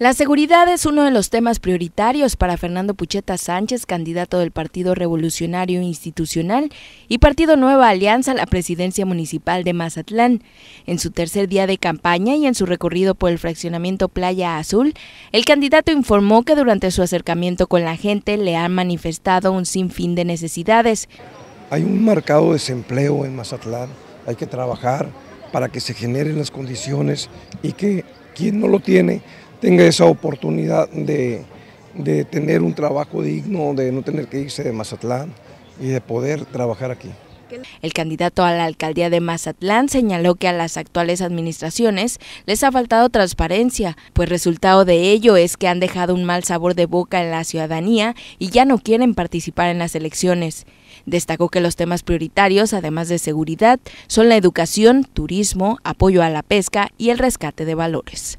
La seguridad es uno de los temas prioritarios para Fernando Pucheta Sánchez, candidato del Partido Revolucionario Institucional y Partido Nueva Alianza a la presidencia municipal de Mazatlán. En su tercer día de campaña y en su recorrido por el fraccionamiento Playa Azul, el candidato informó que durante su acercamiento con la gente le han manifestado un sinfín de necesidades. Hay un marcado desempleo en Mazatlán, hay que trabajar para que se generen las condiciones y que quien no lo tiene tenga esa oportunidad de, de tener un trabajo digno, de no tener que irse de Mazatlán y de poder trabajar aquí. El candidato a la alcaldía de Mazatlán señaló que a las actuales administraciones les ha faltado transparencia, pues resultado de ello es que han dejado un mal sabor de boca en la ciudadanía y ya no quieren participar en las elecciones. Destacó que los temas prioritarios, además de seguridad, son la educación, turismo, apoyo a la pesca y el rescate de valores.